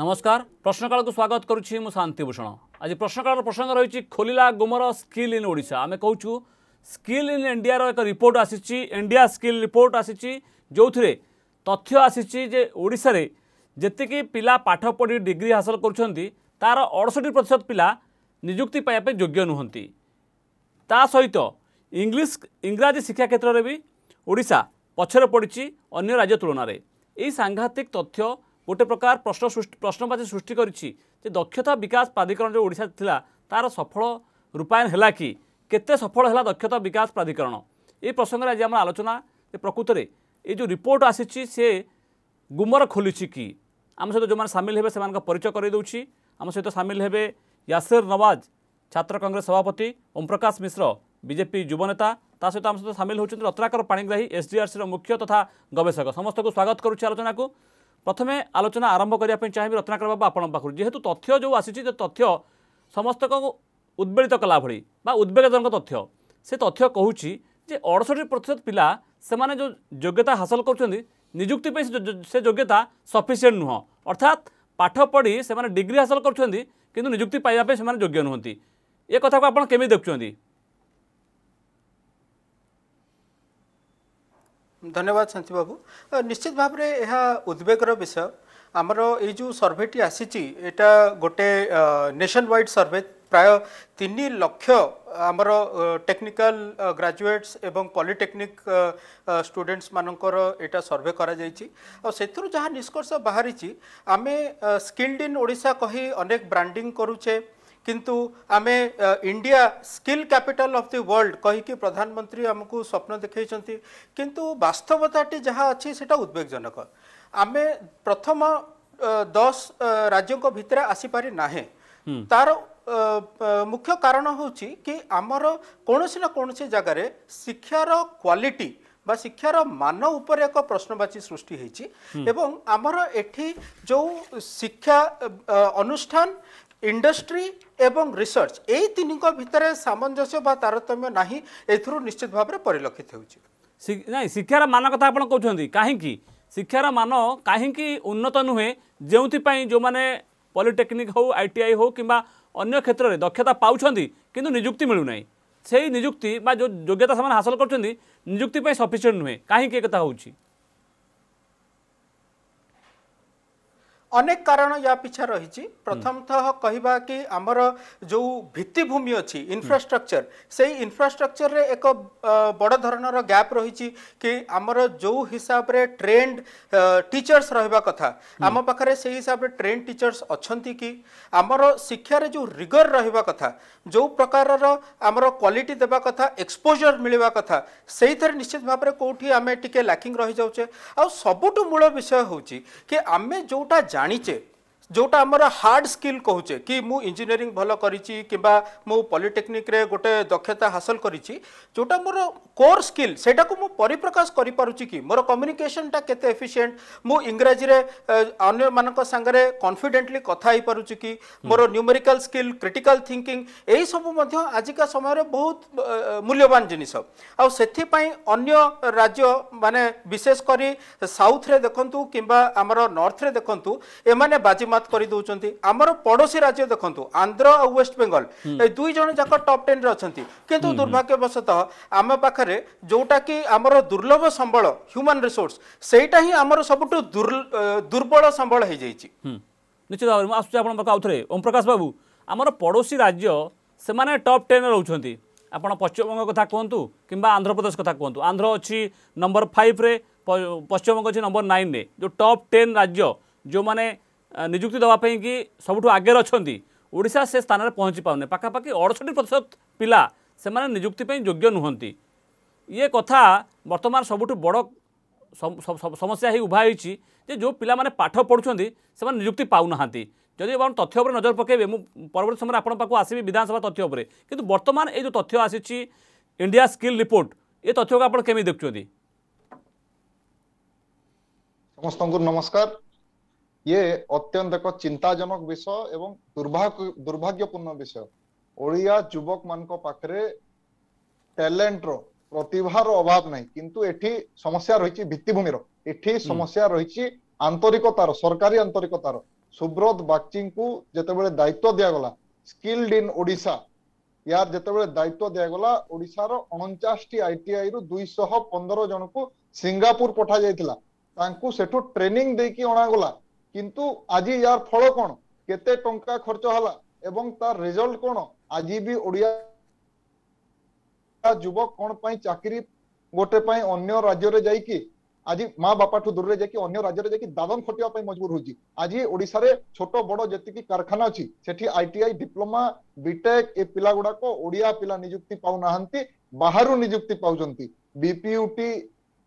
নমস্কার প্রশ্নকালক স্বাগত করুছি মু শান্তিভূষণ আজ প্রশ্নকালর প্রসঙ্গ রয়েছে খোলা গুমর স্কিল ইন ওড়শা আমি কৌছু স্কিল ইন ইন্ডিয়ার এক রিপোর্ট আসিছি ইন্ডিয়া স্কিল রিপোর্ট আসিছি যে তথ্য আসিছি যে ওড়শার যেতিকি পিলা পাঠ পড়ি ডিগ্রি হাসল করছেন তার অড়ষটি প্রতিশত পিলা নিযুক্তি পাইয়া যোগ্য নুহতি তা সহিত ইংলিশ ইংরাজী শিক্ষা ক্ষেত্রে বি ওড়শা পছরে পড়িছি অন্য রাজ্য তুলনায় এই সাংঘাতিক তথ্য ଗୋଟେ ପ୍ରକାର ପ୍ରଶ୍ନ ସୃଷ୍ଟି ପ୍ରଶ୍ନବାଚୀ ସୃଷ୍ଟି କରିଛି ଯେ ଦକ୍ଷତା ବିକାଶ ପ୍ରାଧିକରଣ ଯେଉଁ ଓଡ଼ିଶା ଥିଲା ତା'ର ସଫଳ ରୂପାୟନ ହେଲା କି କେତେ ସଫଳ ହେଲା ଦକ୍ଷତା ବିକାଶ ପ୍ରାଧିକରଣ ଏ ପ୍ରସଙ୍ଗରେ ଆଜି ଆମର ଆଲୋଚନା ଯେ ପ୍ରକୃତରେ ଏ ଯେଉଁ ରିପୋର୍ଟ ଆସିଛି ସେ ଗୁମର ଖୋଲିଛି କି ଆମ ସହିତ ଯେଉଁମାନେ ସାମିଲ ହେବେ ସେମାନଙ୍କ ପରିଚୟ କରାଇଦେଉଛି ଆମ ସହିତ ସାମିଲ ହେବେ ୟାସିର ନୱାଜ ଛାତ୍ର କଂଗ୍ରେସ ସଭାପତି ଓମପ୍ରକାଶ ମିଶ୍ର ବିଜେପି ଯୁବନେତା ତା ସହିତ ଆମ ସହିତ ସାମିଲ ହେଉଛନ୍ତି ରତ୍ନାକର ପାଣିଗ୍ରାହୀ ଏସ୍ଡିଆର୍ସିର ମୁଖ୍ୟ ତଥା ଗବେଷକ ସମସ୍ତଙ୍କୁ ସ୍ୱାଗତ କରୁଛି ଆଲୋଚନାକୁ ପ୍ରଥମେ ଆଲୋଚନା ଆରମ୍ଭ କରିବା ପାଇଁ ଚାହିଁବି ରତ୍ନାକର ବାବୁ ଆପଣଙ୍କ ପାଖରୁ ଯେହେତୁ ତଥ୍ୟ ଯେଉଁ ଆସିଛି ସେ ତଥ୍ୟ ସମସ୍ତଙ୍କୁ ଉଦ୍ବେଳିତ କଲା ଭଳି ବା ଉଦ୍ବେଗଜନକ ତଥ୍ୟ ସେ ତଥ୍ୟ କହୁଛି ଯେ ଅଡ଼ଷଠି ପ୍ରତିଶତ ପିଲା ସେମାନେ ଯେଉଁ ଯୋଗ୍ୟତା ହାସଲ କରୁଛନ୍ତି ନିଯୁକ୍ତି ପାଇଁ ସେ ଯୋଗ୍ୟତା ସଫିସିଏଣ୍ଟ ନୁହଁ ଅର୍ଥାତ୍ ପାଠ ପଢ଼ି ସେମାନେ ଡିଗ୍ରୀ ହାସଲ କରୁଛନ୍ତି କିନ୍ତୁ ନିଯୁକ୍ତି ପାଇବା ପାଇଁ ସେମାନେ ଯୋଗ୍ୟ ନୁହନ୍ତି ଏ କଥାକୁ ଆପଣ କେମିତି ଦେଖୁଛନ୍ତି ଧନ୍ୟବାଦ ଶାନ୍ତିବାବୁ ନିଶ୍ଚିତ ଭାବରେ ଏହା ଉଦ୍ବେଗର ବିଷୟ ଆମର ଏଇ ଯେଉଁ ସର୍ଭେଟି ଆସିଛି ଏଇଟା ଗୋଟେ ନେସନ୍ ୱାଇଡ଼ ସର୍ଭେ ପ୍ରାୟ ତିନି ଲକ୍ଷ ଆମର ଟେକ୍ନିକାଲ ଗ୍ରାଜୁଏଟ୍ସ ଏବଂ ପଲିଟେକ୍ନିକ୍ ଷ୍ଟୁଡେଣ୍ଟସ୍ମାନଙ୍କର ଏଇଟା ସର୍ଭେ କରାଯାଇଛି ଆଉ ସେଥିରୁ ଯାହା ନିଷ୍କର୍ଷ ବାହାରିଛି ଆମେ ସ୍କିଲ୍ଡ ଇନ୍ ଓଡ଼ିଶା କହି ଅନେକ ବ୍ରାଣ୍ଡିଂ କରୁଛେ কিন্তু ଆମେ India skill capital of the world କହିକି ପ୍ରଧାନମନ୍ତ୍ରୀ ଆମକୁ ସ୍ୱପ୍ନ ଦେଖାଇଛନ୍ତି କିନ୍ତୁ ବାସ୍ତବତାଟି ଯାହା ଅଛି ସେଇଟା ଉଦ୍ବେଗଜନକ ଆମେ ପ୍ରଥମ ଦଶ ରାଜ୍ୟଙ୍କ ଭିତରେ ଆସିପାରି ନାହିଁ ତାର ମୁଖ୍ୟ କାରଣ ହେଉଛି କି ଆମର କୌଣସି ନା କୌଣସି ଜାଗାରେ ଶିକ୍ଷାର କ୍ୱାଲିଟି বা শিক্ষার মান উপরে এক প্রশ্নবাচী সৃষ্টি হয়েছে এবং আমার এটি যে শিক্ষা অনুষ্ঠান ইন্ডস্ট্রি এবং রিসর্চ এই তিনিক ভিতরে সামঞ্জস্য বা তারতম্য না এথর নিশ্চিত ভাবে পরিলক্ষিত হচ্ছে না শিক্ষার মান কথা আপনার কৌন কী শিক্ষার মান কী উন্নত নুহে যেপাই যে পলিটেকনিক হো আইটিআই হো কিংবা অন্য ক্ষেত্রে দক্ষতা পাচ্ছেন কিন্তু নিযুক্তি মিলু না সেই নিযুক্তি বা যোগ্যতা সে হাসল করছেন নিযুক্তি সফিসিয়েন্ট নুহে কী একথা হচ্ছে অনেক কারণ ইয়া পিছা রয়েছে প্রথমতঃ কহবা কি আমার যে ভিত্তিভূমি অছি ইনফ্রাস্ট্রকচর সেই ইনফ্রাস্ট্রকচরের এক বড় ধরনের গ্যাপ রয়েছে কি আমার যে হিসাবে ট্রেন্ড টিচর্স রহবা কথা আম পাখে সেই হিসাবে ট্রেন্ড টিচর্স অনেক কি আমার শিক্ষার যে রিগর রহবা কথা যে প্রকারর আমার কোয়ালিটি দেবা কথা এক্সপোজর মিলবা কথা সেইথে নিশ্চিত ভাবে কোটি আমি টিকি ল্যাকিং রয়ে যাচ্ছে আবুঠু মূল বিষয় হচ্ছে কি আমি যেটা राणीचे ଯେଉଁଟା ଆମର ହାର୍ଡ଼ ସ୍କିଲ୍ କହୁଛେ କି ମୁଁ ଇଞ୍ଜିନିୟରିଂ ଭଲ କରିଛି କିମ୍ବା ମୁଁ ପଲିଟେକ୍ନିକ୍ରେ ଗୋଟେ ଦକ୍ଷତା ହାସଲ କରିଛି ଯେଉଁଟା ମୋର କୋର୍ ସ୍କିଲ୍ ସେଇଟାକୁ ମୁଁ ପରିପ୍ରକାଶ କରିପାରୁଛି କି ମୋର କମ୍ୟୁନିକେସନ୍ଟା କେତେ ଏଫିସିଏଣ୍ଟ ମୁଁ ଇଂରାଜୀରେ ଅନ୍ୟମାନଙ୍କ ସାଙ୍ଗରେ କନଫିଡେଣ୍ଟଲି କଥା ହେଇପାରୁଛି କି ମୋର ନ୍ୟୁମେରିକାଲ୍ ସ୍କିଲ୍ କ୍ରିଟିକାଲ୍ ଥିଙ୍କିଂ ଏହିସବୁ ମଧ୍ୟ ଆଜିକା ସମୟରେ ବହୁତ ମୂଲ୍ୟବାନ ଜିନିଷ ଆଉ ସେଥିପାଇଁ ଅନ୍ୟ ରାଜ୍ୟ ମାନେ ବିଶେଷ କରି ସାଉଥ୍ରେ ଦେଖନ୍ତୁ କିମ୍ବା ଆମର ନର୍ଥରେ ଦେଖନ୍ତୁ ଏମାନେ ବାଜି ମାତ କରି ଦଉଛନ୍ତି ଆମର ପଡୋଶୀ ରାଜ୍ୟ ଦେଖନ୍ତୁ ଆନ୍ଧ୍ର ଆଉ ୱେଷ୍ଟ ବେଙ୍ଗଲ ଏ ଦୁଇ ଜଣ ଯାକ ଟପ୍ ଟେନ୍ରେ ଅଛନ୍ତି କିନ୍ତୁ ଦୁର୍ଭାଗ୍ୟବଶତଃ ଆମ ପାଖରେ ଯେଉଁଟାକି ଆମର ଦୁର୍ଲଭ ସମ୍ବଳ ହ୍ୟୁମାନ ରିସୋର୍ସ ସେଇଟା ହିଁ ଆମର ସବୁଠୁ ଦୁର୍ବଳ ସମ୍ବଳ ହେଇଯାଇଛି ନିଶ୍ଚିତ ଭାବରେ ମୁଁ ଆସୁଛି ଆପଣଙ୍କ ପାଖକୁ ଆଉଥରେ ଓମ୍ ପ୍ରକାଶ ବାବୁ ଆମର ପଡ଼ୋଶୀ ରାଜ୍ୟ ସେମାନେ ଟପ୍ ଟେନ୍ରେ ରହୁଛନ୍ତି ଆପଣ ପଶ୍ଚିମବଙ୍ଗ କଥା କୁହନ୍ତୁ କିମ୍ବା ଆନ୍ଧ୍ରପ୍ରଦେଶ କଥା କୁହନ୍ତୁ ଆନ୍ଧ୍ର ଅଛି ନମ୍ବର ଫାଇଭରେ ପଶ୍ଚିମବଙ୍ଗ ଅଛି ନମ୍ବର ନାଇନରେ ଯେଉଁ ଟପ୍ ଟେନ୍ ରାଜ୍ୟ ଯେଉଁମାନେ ନିଯୁକ୍ତି ଦେବା ପାଇଁକି ସବୁଠୁ ଆଗରେ ଅଛନ୍ତି ଓଡ଼ିଶା ସେ ସ୍ଥାନରେ ପହଞ୍ଚି ପାରୁନି ପାଖାପାଖି ଅଡ଼ଷଠି ପ୍ରତିଶତ ପିଲା ସେମାନେ ନିଯୁକ୍ତି ପାଇଁ ଯୋଗ୍ୟ ନୁହନ୍ତି ଇଏ କଥା ବର୍ତ୍ତମାନ ସବୁଠୁ ବଡ଼ ସମସ୍ୟା ହେଇ ଉଭା ହୋଇଛି ଯେ ଯେଉଁ ପିଲାମାନେ ପାଠ ପଢ଼ୁଛନ୍ତି ସେମାନେ ନିଯୁକ୍ତି ପାଉନାହାନ୍ତି ଯଦି ଆପଣ ତଥ୍ୟ ଉପରେ ନଜର ପକାଇବେ ମୁଁ ପରବର୍ତ୍ତୀ ସମୟରେ ଆପଣଙ୍କ ପାଖକୁ ଆସିବି ବିଧାନସଭା ତଥ୍ୟ ଉପରେ କିନ୍ତୁ ବର୍ତ୍ତମାନ ଏଇ ଯେଉଁ ତଥ୍ୟ ଆସିଛି ଇଣ୍ଡିଆ ସ୍କିଲ୍ ରିପୋର୍ଟ ଏ ତଥ୍ୟକୁ ଆପଣ କେମିତି ଦେଖୁଛନ୍ତି ସମସ୍ତଙ୍କୁ ନମସ୍କାର ଇଏ ଅତ୍ୟନ୍ତ ଏକ ଚିନ୍ତାଜନକ ବିଷୟ ଏବଂ ଦୁର୍ଭାଗ୍ୟପୂର୍ଣ୍ଣ ବିଷୟ ଓଡ଼ିଆ ଯୁବକମାନଙ୍କ ପାଖରେ ଟ୍ୟାଲେଣ୍ଟର ପ୍ରତିଭାର ଅଭାବ ନାହିଁ କିନ୍ତୁ ଏଠି ସମସ୍ୟା ରହିଛି ଭିତ୍ତିଭୂମିର ଏଠି ସମସ୍ୟା ରହିଛି ଆନ୍ତରିକତାର ସରକାରୀ ଆନ୍ତରିକତାର ସୁବ୍ରତ ବାଗ୍ଚିଙ୍କୁ ଯେତେବେଳେ ଦାୟିତ୍ୱ ଦିଆଗଲା ସ୍କିଲ୍ଡ ଇନ୍ ଓଡ଼ିଶା ୟାର ଯେତେବେଳେ ଦାୟିତ୍ୱ ଦିଆଗଲା ଓଡ଼ିଶାର ଅଣଚାଶଟି ଆଇଟିଆଇରୁ ଦୁଇଶହ ପନ୍ଦର ଜଣଙ୍କୁ ସିଙ୍ଗାପୁର ପଠାଯାଇଥିଲା ତାଙ୍କୁ ସେଠୁ ଟ୍ରେନିଂ ଦେଇକି ଅଣାଗଲା କିନ୍ତୁ ଆଜି ୟାର ଫଳ କ'ଣ କେତେ ଟଙ୍କା ଖର୍ଚ୍ଚ ହେଲା ଏବଂ ତାର ରେଜଲ୍ଟ କ'ଣ ଆଜି ବି ଓଡ଼ିଆ ଯୁବକ କ'ଣ ପାଇଁ ଚାକିରି ଗୋଟେ ପାଇଁ ଅନ୍ୟ ରାଜ୍ୟରେ ଯାଇକି ଆଜି ମା ବାପାଠୁ ଦୂରରେ ଯାଇକି ଅନ୍ୟ ରାଜ୍ୟରେ ଯାଇକି ଦାଦନ ଖଟିବା ପାଇଁ ମଜବୁର ହଉଛି ଆଜି ଓଡ଼ିଶାରେ ଛୋଟ ବଡ଼ ଯେତିକି କାରଖାନା ଅଛି ସେଠି ଆଇଟିଆଇ ଡିପ୍ଲୋମା ବିଟେକ୍ ଏ ପିଲା ଗୁଡାକ ଓଡ଼ିଆ ପିଲା ନିଯୁକ୍ତି ପାଉନାହାନ୍ତି ବାହାରୁ ନିଯୁକ୍ତି ପାଉଛନ୍ତି ବିପିୟୁଟି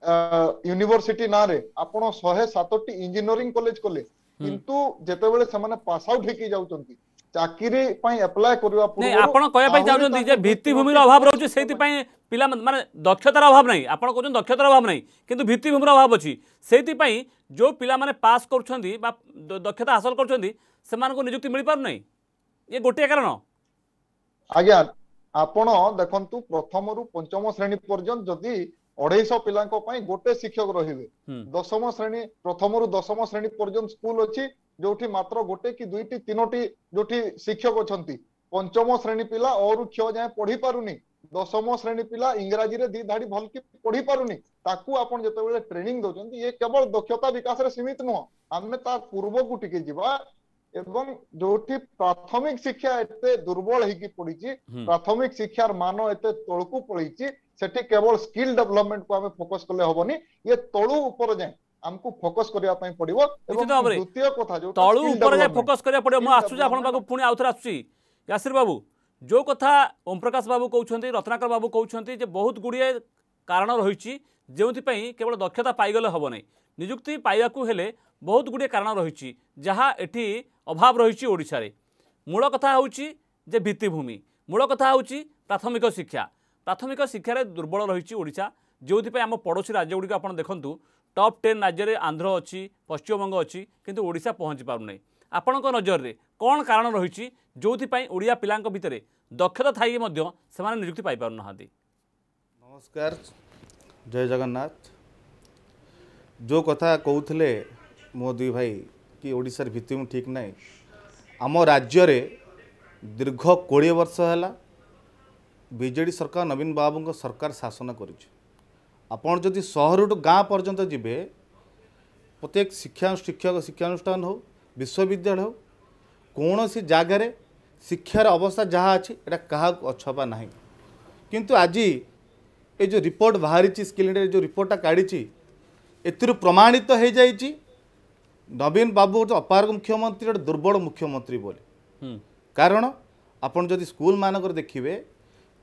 ୟୁନିଭର୍ସିଟି ନାଁରେ ଆପଣ ଶହେ ସାତଟି ଇଞ୍ଜିନିୟରିଂ କଲେଜ କଲେ କିନ୍ତୁ ଯେତେବେଳେ ସେମାନେ ପାସ୍ ଆଉଟ୍ ହେଇକି ଯାଉଛନ୍ତି ଚାକିରି ପାଇଁ ଆପ୍ଲାଏ କରିବା ପୂର୍ବରୁ ଆପଣ କହିବା ପାଇଁ ଚାହୁଁଛନ୍ତି ଯେ ଭିତ୍ତିଭୂମିର ଅଭାବ ରହୁଛି ସେଇଥିପାଇଁ ପିଲା ମାନେ ଦକ୍ଷତାର ଅଭାବ ନାହିଁ ଆପଣ କହୁଛନ୍ତି ଦକ୍ଷତାର ଅଭାବ ନାହିଁ କିନ୍ତୁ ଭିତ୍ତିଭୂମିର ଅଭାବ ଅଛି ସେଇଥିପାଇଁ ଯେଉଁ ପିଲାମାନେ ପାସ୍ କରୁଛନ୍ତି ବା ଦକ୍ଷତା ହାସଲ କରୁଛନ୍ତି ସେମାନଙ୍କୁ ନିଯୁକ୍ତି ମିଳିପାରୁନାହିଁ ଇଏ ଗୋଟିଏ କାରଣ ଆଜ୍ଞା ଆପଣ ଦେଖନ୍ତୁ ପ୍ରଥମରୁ ପଞ୍ଚମ ଶ୍ରେଣୀ ପର୍ଯ୍ୟନ୍ତ ଯଦି ଅଢେଇଶହ ପିଲାଙ୍କ ପାଇଁ ଗୋଟେ ଶିକ୍ଷକ ରହିବେ ଦଶମ ଶ୍ରେଣୀ ପ୍ରଥମରୁ ଦଶମ ଶ୍ରେଣୀ ପର୍ଯ୍ୟନ୍ତ ସ୍କୁଲ ଅଛି ଯୋଉଠି ମାତ୍ର ଗୋଟେ କି ଦୁଇଟି ତିନୋଟି ଯୋଉଠି ଶିକ୍ଷକ ଅଛନ୍ତି ପଞ୍ଚମ ଶ୍ରେଣୀ ପିଲା ଅରୁ କ୍ଷ ଯାଏଁ ପଢି ପାରୁନି ଦଶମ ଶ୍ରେଣୀ ପିଲା ଇଂରାଜୀରେ ଦି ଧାଡି ଭଲକି ପଢି ପାରୁନି ତାକୁ ଆପଣ ଯେତେବେଳେ ଟ୍ରେନିଂ ଦଉଛନ୍ତି ଇଏ କେବଳ ଦକ୍ଷତା ବିକାଶରେ ସୀମିତ ନୁହଁ ଆମେ ତା ପୂର୍ବକୁ ଟିକେ ଯିବା ଏବଂ ଯୋଉଠି ପ୍ରାଥମିକ ଶିକ୍ଷା ଏତେ ଦୁର୍ବଳ ହେଇକି ପଡିଛି ପ୍ରାଥମିକ ଶିକ୍ଷାର ମାନ ଏତେ ତଳକୁ ପଳେଇଛି ସେଠି କେବଳ ସ୍କିଲ ଡେଭଲପମେଣ୍ଟକୁ ଆମେ ଫୋକସ କଲେ ହବନି ଇଏ ତଳୁ ଉପର ଯାଏଁ ଆମକୁ ଫୋକସ କରିବା ପାଇଁ ପଡିବ ଏବଂ ଦ୍ୱିତୀୟ କଥା ଯୋଉ ତଳୁ ଉପରେ ଯାଏଁ ଫୋକସ କରିବାକୁ ପଡିବ ମୁଁ ଆସୁଛି ଆପଣଙ୍କ ପାଖକୁ ପୁଣି ଆଉଥରେ ଆସୁଛି ୟାସିର ବାବୁ ଯୋଉ କଥା ଓମପ୍ରକାଶ ବାବୁ କହୁଛନ୍ତି ରତ୍ନାକର ବାବୁ କହୁଛନ୍ତି ଯେ ବହୁତ ଗୁଡ଼ିଏ କାରଣ ରହିଛି ଯେଉଁଥିପାଇଁ କେବଳ ଦକ୍ଷତା ପାଇଗଲେ ହେବ ନାହିଁ ନିଯୁକ୍ତି ପାଇବାକୁ ହେଲେ ବହୁତ ଗୁଡ଼ିଏ କାରଣ ରହିଛି ଯାହା ଏଠି ଅଭାବ ରହିଛି ଓଡ଼ିଶାରେ ମୂଳ କଥା ହେଉଛି ଯେ ଭିତ୍ତିଭୂମି ମୂଳ କଥା ହେଉଛି ପ୍ରାଥମିକ ଶିକ୍ଷା ପ୍ରାଥମିକ ଶିକ୍ଷାରେ ଦୁର୍ବଳ ରହିଛି ଓଡ଼ିଶା ଯେଉଁଥିପାଇଁ ଆମ ପଡ଼ୋଶୀ ରାଜ୍ୟଗୁଡ଼ିକ ଆପଣ ଦେଖନ୍ତୁ ଟପ୍ ଟେନ୍ ରାଜ୍ୟରେ ଆନ୍ଧ୍ର ଅଛି ପଶ୍ଚିମବଙ୍ଗ ଅଛି କିନ୍ତୁ ଓଡ଼ିଶା ପହଞ୍ଚିପାରୁନାହିଁ ଆପଣଙ୍କ ନଜରରେ କ'ଣ କାରଣ ରହିଛି ଯେଉଁଥିପାଇଁ ଓଡ଼ିଆ ପିଲାଙ୍କ ଭିତରେ ଦକ୍ଷତା ଥାଇକି ମଧ୍ୟ ସେମାନେ ନିଯୁକ୍ତି ପାଇପାରୁନାହାନ୍ତି ନମସ୍କାର ଜୟ ଜଗନ୍ନାଥ ଯେଉଁ କଥା କହୁଥିଲେ ମୋ ଦୁଇ ଭାଇ କି ଓଡ଼ିଶାର ଭିତ୍ତିଭୂମି ଠିକ୍ ନାହିଁ ଆମ ରାଜ୍ୟରେ ଦୀର୍ଘ କୋଡ଼ିଏ ବର୍ଷ ହେଲା ବିଜେଡ଼ି ସରକାର ନବୀନ ବାବୁଙ୍କ ସରକାର ଶାସନ କରିଛି ଆପଣ ଯଦି ସହରଠୁ ଗାଁ ପର୍ଯ୍ୟନ୍ତ ଯିବେ ପ୍ରତ୍ୟେକ ଶିକ୍ଷା ଶିକ୍ଷକ ଶିକ୍ଷାନୁଷ୍ଠାନ ହେଉ ବିଶ୍ୱବିଦ୍ୟାଳୟ ହେଉ କୌଣସି ଜାଗାରେ ଶିକ୍ଷାର ଅବସ୍ଥା ଯାହା ଅଛି ଏଇଟା କାହାକୁ ଅଛପା ନାହିଁ କିନ୍ତୁ ଆଜି ଏ ଯେଉଁ ରିପୋର୍ଟ ବାହାରିଛି ସ୍କିଲ୍ ଇଣ୍ଡିଆରେ ଯେଉଁ ରିପୋର୍ଟଟା କାଢ଼ିଛି ଏଥିରୁ ପ୍ରମାଣିତ ହୋଇଯାଇଛି ନବୀନ ବାବୁ ଗୋଟେ ଅପାରଗ ମୁଖ୍ୟମନ୍ତ୍ରୀ ଗୋଟେ ଦୁର୍ବଳ ମୁଖ୍ୟମନ୍ତ୍ରୀ ବୋଲି କାରଣ ଆପଣ ଯଦି ସ୍କୁଲମାନଙ୍କରେ ଦେଖିବେ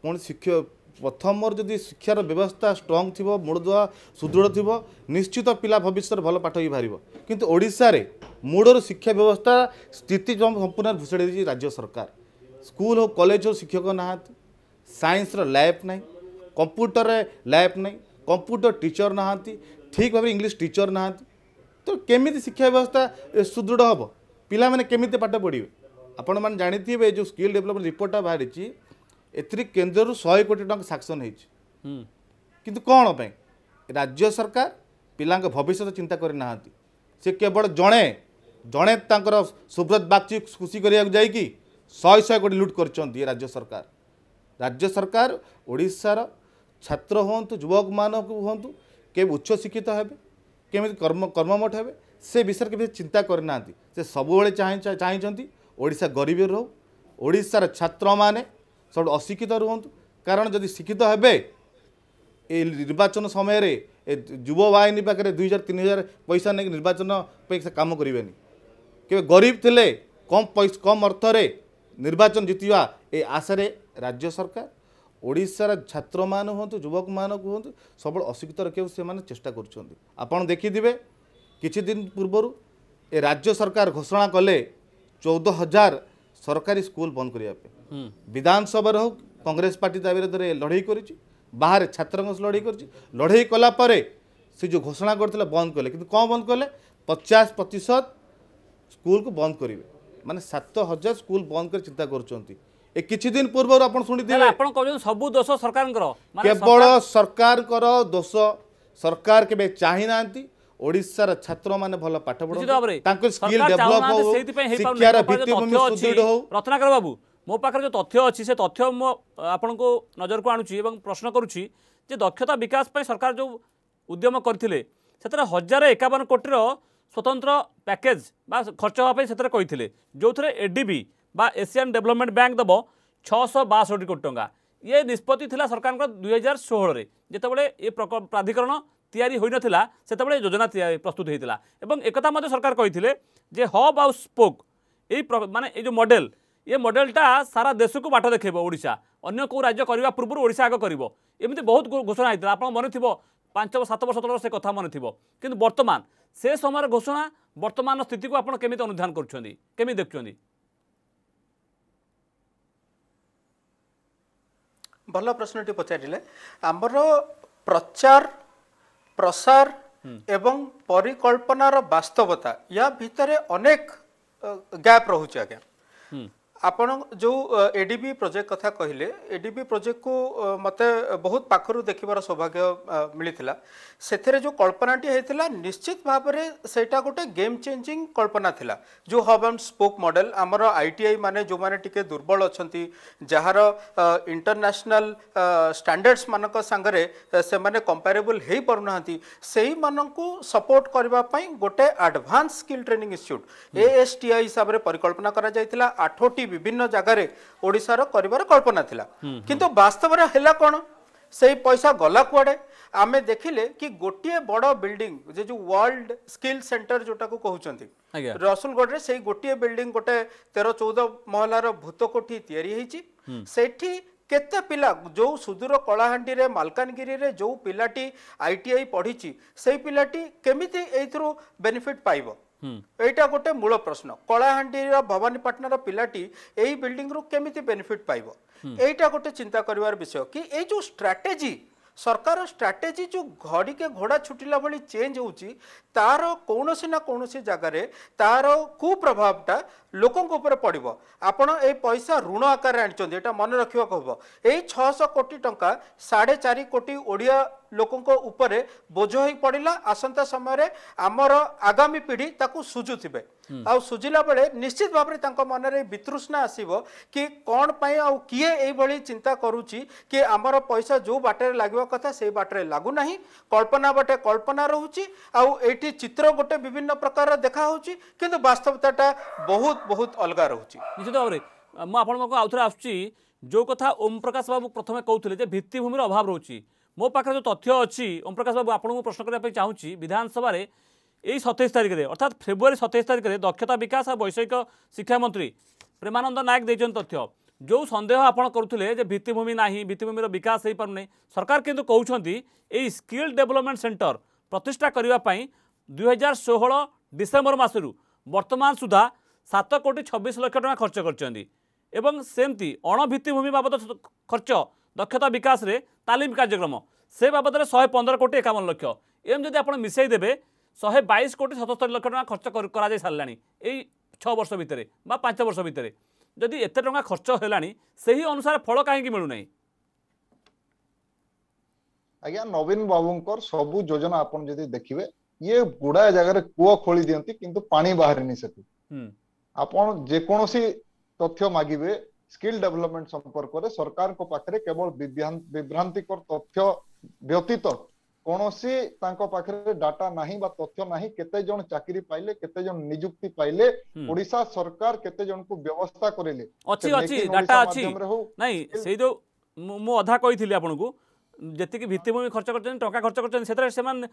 ପୁଣି ଶିକ୍ଷା ପ୍ରଥମରୁ ଯଦି ଶିକ୍ଷାର ବ୍ୟବସ୍ଥା ଷ୍ଟ୍ରଙ୍ଗ ଥିବ ମୂଳଦୁଆ ସୁଦୃଢ଼ ଥିବ ନିଶ୍ଚିତ ପିଲା ଭବିଷ୍ୟତରେ ଭଲ ପାଠ ହେଇପାରିବ କିନ୍ତୁ ଓଡ଼ିଶାରେ ମୂଳରୁ ଶିକ୍ଷା ବ୍ୟବସ୍ଥା ସ୍ଥିତି ସମ୍ପୂର୍ଣ୍ଣ ଭୁଷଡ଼ି ଦେଇଛି ରାଜ୍ୟ ସରକାର ସ୍କୁଲ ହଉ କଲେଜ ହଉ ଶିକ୍ଷକ ନାହାନ୍ତି ସାଇନ୍ସର ଲ୍ୟାବ୍ ନାହିଁ କମ୍ପ୍ୟୁଟରରେ ଲ୍ୟାବ୍ ନାହିଁ କମ୍ପ୍ୟୁଟର ଟିଚର ନାହାନ୍ତି ଠିକ୍ ଭାବରେ ଇଂଲିଶ ଟିଚର ନାହାନ୍ତି ତ କେମିତି ଶିକ୍ଷା ବ୍ୟବସ୍ଥା ସୁଦୃଢ଼ ହେବ ପିଲାମାନେ କେମିତି ପାଠ ପଢ଼ିବେ ଆପଣମାନେ ଜାଣିଥିବେ ଏ ଯେଉଁ ସ୍କିଲ୍ ଡେଭଲପମେଣ୍ଟ ରିପୋର୍ଟଟା ବାହାରିଛି ଏଥିରେ କେନ୍ଦ୍ରରୁ ଶହେ କୋଟି ଟଙ୍କା ସାକ୍ସନ୍ ହେଇଛି କିନ୍ତୁ କ'ଣ ପାଇଁ ରାଜ୍ୟ ସରକାର ପିଲାଙ୍କ ଭବିଷ୍ୟତ ଚିନ୍ତା କରିନାହାନ୍ତି ସେ କେବଳ ଜଣେ ଜଣେ ତାଙ୍କର ସୁବ୍ରତ ବାଗ୍ଚୀ ଖୁସି କରିବାକୁ ଯାଇକି ଶହେ ଶହେ କୋଟି ଲୁଟ୍ କରିଛନ୍ତି ରାଜ୍ୟ ସରକାର ରାଜ୍ୟ ସରକାର ଓଡ଼ିଶାର ଛାତ୍ର ହୁଅନ୍ତୁ ଯୁବକମାନଙ୍କୁ ହୁଅନ୍ତୁ କେବେ ଉଚ୍ଚଶିକ୍ଷିତ ହେବେ କେମିତି କର୍ମ କର୍ମମଠ ହେବେ ସେ ବିଷୟରେ କେମିତି ଚିନ୍ତା କରିନାହାନ୍ତି ସେ ସବୁବେଳେ ଚାହିଁଛନ୍ତି ଓଡ଼ିଶା ଗରିବ ରହୁ ଓଡ଼ିଶାର ଛାତ୍ରମାନେ ସବୁଠୁ ଅଶିକ୍ଷିତ ରୁହନ୍ତୁ କାରଣ ଯଦି ଶିକ୍ଷିତ ହେବେ ଏ ନିର୍ବାଚନ ସମୟରେ ଏ ଯୁବ ବାହିନୀ ପାଖରେ ଦୁଇ ହଜାର ତିନି ହଜାର ପଇସା ନେଇକି ନିର୍ବାଚନ ପାଇଁ ସେ କାମ କରିବେନି କେବେ ଗରିବ ଥିଲେ କମ୍ ପଇସା କମ୍ ଅର୍ଥରେ ନିର୍ବାଚନ ଜିତିବା ଏ ଆଶାରେ ରାଜ୍ୟ ସରକାର ଓଡ଼ିଶାର ଛାତ୍ରମାନେ ହୁଅନ୍ତୁ ଯୁବକମାନଙ୍କୁ ହୁଅନ୍ତୁ ସବୁବେଳେ ଅଶିକ୍ଷିତ ରଖିବାକୁ ସେମାନେ ଚେଷ୍ଟା କରୁଛନ୍ତି ଆପଣ ଦେଖିଥିବେ କିଛି ଦିନ ପୂର୍ବରୁ ଏ ରାଜ୍ୟ ସରକାର ଘୋଷଣା କଲେ ଚଉଦ ହଜାର ସରକାରୀ ସ୍କୁଲ ବନ୍ଦ କରିବା ପାଇଁ ବିଧାନସଭାରେ ହେଉ କଂଗ୍ରେସ ପାର୍ଟି ତା ବିରୋଧରେ ଲଢ଼େଇ କରିଛି ବାହାରେ ଛାତ୍ରଙ୍କ ଲଢ଼େଇ କରିଛି ଲଢ଼େଇ କଲା ପରେ ସେ ଯେଉଁ ଘୋଷଣା କରିଥିଲେ ବନ୍ଦ କଲେ କିନ୍ତୁ କ'ଣ ବନ୍ଦ କଲେ ପଚାଶ ପ୍ରତିଶତ ସ୍କୁଲକୁ ବନ୍ଦ କରିବେ ମାନେ ସାତ ହଜାର ସ୍କୁଲ ବନ୍ଦ କରି ଚିନ୍ତା କରୁଛନ୍ତି ଏ କିଛି ଦିନ ପୂର୍ବରୁ ଆପଣ ଶୁଣିଥିବେ ଆପଣ କହୁଛନ୍ତି ସବୁ ଦୋଷ ସରକାରଙ୍କର କେବଳ ସରକାରଙ୍କର ଦୋଷ ସରକାର କେବେ ଚାହିଁ ନାହାନ୍ତି ଓଡ଼ିଶାର ଛାତ୍ରମାନେ ଭଲ ପାଠ ପଢ଼ୁ ତାଙ୍କ ସ୍କିଲ୍ ଡେଭଲପ୍ ହଉ ଶିକ୍ଷାର ଭିତ୍ତିଭୂମି ସୁଦୃଢ଼ ହଉ ରତ୍ନାକର ବାବୁ ମୋ ପାଖରେ ଯେଉଁ ତଥ୍ୟ ଅଛି ସେ ତଥ୍ୟ ମୁଁ ଆପଣଙ୍କୁ ନଜରକୁ ଆଣୁଛି ଏବଂ ପ୍ରଶ୍ନ କରୁଛି ଯେ ଦକ୍ଷତା ବିକାଶ ପାଇଁ ସରକାର ଯେଉଁ ଉଦ୍ୟମ କରିଥିଲେ ସେଥିରେ ହଜାରେ ଏକାବନ କୋଟିର ସ୍ୱତନ୍ତ୍ର ପ୍ୟାକେଜ୍ ବା ଖର୍ଚ୍ଚ ହେବା ପାଇଁ ସେଥିରେ କହିଥିଲେ ଯେଉଁଥିରେ ଏଡିବି বা এশিয়ান ডেভেলপমেন্ট ব্যাঙ্ক দেব ছশো বাষট্টি কোটি টঙ্কা ইয়ে নিষ্পতি লা সরকার দুই হাজার ষোহরে যেতবে এ প্রাধিকরণ তৈরি হয়ে নথিলা সেতবে যোজনা প্রস্তুত হয়েছিল এবং একথা মধ্যে সরকার কে যে হব আউ স্পোক এই মানে এই যে মডেল ଏ ମଡେଲଟା ସାରା ଦେଶକୁ ବାଟ ଦେଖାଇବ ଓଡ଼ିଶା ଅନ୍ୟ କେଉଁ ରାଜ୍ୟ କରିବା ପୂର୍ବରୁ ଓଡ଼ିଶା ଆଗ କରିବ ଏମିତି ବହୁତ ଘୋଷଣା ହେଇଥିଲା ଆପଣ ମନେଥିବ ପାଞ୍ଚ ସାତ ବର୍ଷ ତଳର ସେ କଥା ମନେଥିବ କିନ୍ତୁ ବର୍ତ୍ତମାନ ସେ ସମୟର ଘୋଷଣା ବର୍ତ୍ତମାନର ସ୍ଥିତିକୁ ଆପଣ କେମିତି ଅନୁଧ୍ୟାନ କରୁଛନ୍ତି କେମିତି ଦେଖୁଛନ୍ତି ଭଲ ପ୍ରଶ୍ନଟି ପଚାରିଲେ ଆମର ପ୍ରଚାର ପ୍ରସାର ଏବଂ ପରିକଳ୍ପନାର ବାସ୍ତବତା ୟା ଭିତରେ ଅନେକ ଗ୍ୟାପ୍ ରହୁଛି ଆଜ୍ଞା आप जो एडी प्रोजेक्ट कथा कहले एडी प्रोजेक्ट को मत बहुत पाखर देखार सौभाग्य मिलता से जो कल्पनाटी होता निश्चित भाव में सहीटा गोटे गेम चेंजिंग कल्पना थिला जो हब एंड स्पोक मॉडल आमर आई माने जो मैंने टिके दुर्बल अच्छा जार इंटरनेशनल स्टाडार्डस मानक सांगे से मैंने कंपेरेबुल हो पार ना से सपोर्ट करने गोटे आडभांस स्किल ट्रेनिंग इन्यूट ए एस टी आई हिसाब से परिकल्पना आठ टी বিভিন্ন ଜାଗାରେ ଓଡ଼ିଶାର କରିବାର କଳ୍ପନା ଥିଲା କିନ୍ତୁ ବାସ୍ତବରେ ହେଲା କ'ଣ ସେଇ ପଇସା ଗଲା କୁଆଡ଼େ ଆମେ ଦେଖିଲେ କି ଗୋଟିଏ ବଡ଼ ବିଲ୍ଡିଂ ଯେ ଯେଉଁ ୱାର୍ଲଡ ସ୍କିଲ୍ ସେଣ୍ଟର ଯେଉଁଟାକୁ କହୁଛନ୍ତି ରସୁଲଗଡ଼ରେ ସେଇ ଗୋଟିଏ ବିଲ୍ଡିଂ ଗୋଟେ ତେର ଚଉଦ ମହଲାର ଭୂତକୋଠି ତିଆରି ହେଇଛି ସେଠି କେତେ ପିଲା ଯେଉଁ ସୁଦୂର କଳାହାଣ୍ଡିରେ ମାଲକାନଗିରିରେ ଯେଉଁ ପିଲାଟି ଆଇ ଟି ଆଇ ପଢ଼ିଛି ସେଇ ପିଲାଟି କେମିତି ଏଇଥିରୁ ବେନିଫିଟ୍ ପାଇବ Hmm. এইটা গোটে মূল প্রশ্ন কলাহাঁড়ির ভবানীপাটনার পিলাটি এই বিল্ডিং রু কেমিতি বেনিফিট পাইব এইটা গোটে চিন্তা করিবার বিষয় কি এই যে স্ট্রাটেজি সরকার স্ট্রাটেজি যে ঘড়িকে ঘোড়া ছুটিলা ভি চেঞ্জ হচ্ছে তার কৌশি না কৌশি জায়গায় তার কুপ্রভাবটা লোক উপরে পড়ব আপনার এই পয়সা ঋণ আকারে আনিছেন এটা মনে রাখবাকে হব এই ছশো কোটি টঙ্কা সাড়ে চারি কোটি ওড়িয়া ଲୋକଙ୍କ ଉପରେ ବୋଝ ହୋଇ ପଡ଼ିଲା ଆସନ୍ତା ସମୟରେ ଆମର ଆଗାମୀ ପିଢ଼ି ତାକୁ ସୁଝୁଥିବେ ଆଉ ସୁଝିଲା ବେଳେ ନିଶ୍ଚିତ ଭାବରେ ତାଙ୍କ ମନରେ ବିତୃଷ୍ଣା ଆସିବ କି କ'ଣ ପାଇଁ ଆଉ କିଏ ଏଇଭଳି ଚିନ୍ତା କରୁଛି କି ଆମର ପଇସା ଯେଉଁ ବାଟରେ ଲାଗିବା କଥା ସେଇ ବାଟରେ ଲାଗୁନାହିଁ କଳ୍ପନା ବାଟେ କଳ୍ପନା ରହୁଛି ଆଉ ଏଇଠି ଚିତ୍ର ଗୋଟେ ବିଭିନ୍ନ ପ୍ରକାରର ଦେଖାହେଉଛି କିନ୍ତୁ ବାସ୍ତବତାଟା ବହୁତ ବହୁତ ଅଲଗା ରହୁଛି ନିଶ୍ଚିତ ଭାବରେ ମୁଁ ଆପଣଙ୍କୁ ଆଉଥରେ ଆସୁଛି ଯେଉଁ କଥା ଓମ୍ ପ୍ରକାଶ ବାବୁ ପ୍ରଥମେ କହୁଥିଲେ ଯେ ଭିତ୍ତିଭୂମିର ଅଭାବ ରହୁଛି ମୋ ପାଖରେ ଯେଉଁ ତଥ୍ୟ ଅଛି ଓମପ୍ରକାଶ ବାବୁ ଆପଣଙ୍କୁ ପ୍ରଶ୍ନ କରିବା ପାଇଁ ଚାହୁଁଛି ବିଧାନସଭାରେ ଏଇ ସତେଇଶ ତାରିଖରେ ଅର୍ଥାତ୍ ଫେବୃଆରୀ ସତେଇଶ ତାରିଖରେ ଦକ୍ଷତା ବିକାଶ ଆଉ ବୈଷୟିକ ଶିକ୍ଷାମନ୍ତ୍ରୀ ପ୍ରେମାନନ୍ଦ ନାୟକ ଦେଇଛନ୍ତି ତଥ୍ୟ ଯେଉଁ ସନ୍ଦେହ ଆପଣ କରୁଥିଲେ ଯେ ଭିତ୍ତିଭୂମି ନାହିଁ ଭିତ୍ତିଭୂମିର ବିକାଶ ହୋଇପାରୁନି ସରକାର କିନ୍ତୁ କହୁଛନ୍ତି ଏଇ ସ୍କିଲ୍ ଡେଭଲପମେଣ୍ଟ ସେଣ୍ଟର ପ୍ରତିଷ୍ଠା କରିବା ପାଇଁ ଦୁଇହଜାର ଷୋହଳ ଡିସେମ୍ବର ମାସରୁ ବର୍ତ୍ତମାନ ସୁଦ୍ଧା ସାତ କୋଟି ଛବିଶ ଲକ୍ଷ ଟଙ୍କା ଖର୍ଚ୍ଚ କରିଛନ୍ତି ଏବଂ ସେମିତି ଅଣଭିତ୍ତିଭୂମି ବାବଦ ଖର୍ଚ୍ଚ দক্ষতা বিকাশে ତାଲିମ କାର୍ଯ୍ୟକ୍ରମ ସେ ବାବଦରେ ଶହେ ପନ୍ଦର କୋଟି ଏକାବନ ଲକ୍ଷ ଏମ୍ ଯଦି ଆପଣ ମିଶାଇ ଦେବେ ଶହେ ବାଇଶ କୋଟି ସତସ୍ତରୀ ଲକ୍ଷ ଟଙ୍କା ଖର୍ଚ୍ଚ କରାଯାଇ ସାରିଲାଣି ଏଇ ଛଅ ବର୍ଷ ଭିତରେ ବା ପାଞ୍ଚ ବର୍ଷ ଭିତରେ ଯଦି ଏତେ ଟଙ୍କା ଖର୍ଚ୍ଚ ହେଲାଣି ସେହି ଅନୁସାରେ ଫଳ କାହିଁକି ମିଳୁନାହିଁ ଆଜ୍ଞା ନବୀନ ବାବୁଙ୍କର ସବୁ ଯୋଜନା ଆପଣ ଯଦି ଦେଖିବେ ଇଏ ଗୁଡାଏ ଜାଗାରେ କୂଅ ଖୋଳି ଦିଅନ୍ତି କିନ୍ତୁ ପାଣି ବାହାରିନି ସେଠୁ ଆପଣ ଯେକୌଣସି ତଥ୍ୟ ମାଗିବେ ସ୍କିଲ ଡେଭଲପମେଣ୍ଟ ସମ୍ପର୍କରେ ସରକାରଙ୍କ ପାଖରେ କେବଳ ବିଭ୍ରାନ୍ତିକର ତଥ୍ୟ ବ୍ୟତୀତ କୌଣସି ତାଙ୍କ ପାଖରେ ଡାଟା ନାହିଁ ବା ତଥ୍ୟ ନାହିଁ କେତେ ଜଣ ଚାକିରି ପାଇଲେ କେତେ ଜଣ ନିଯୁକ୍ତି ପାଇଲେ ଓଡିଶା ସରକାର କେତେ ଜଣଙ୍କୁ ବ୍ୟବସ୍ଥା କରେଇଲେ ଅଛି ଅଛି ଡାଟା ଅଛି ନାଇଁ ସେଇ ଯୋଉ ମୁଁ ଅଧା କହିଥିଲି ଆପଣଙ୍କୁ ଯେତିକି ଭିତ୍ତିଭୂମି ଖର୍ଚ୍ଚ କରିଛନ୍ତି ଟଙ୍କା ଖର୍ଚ୍ଚ କରିଛନ୍ତି ସେଥିରେ ସେମାନେ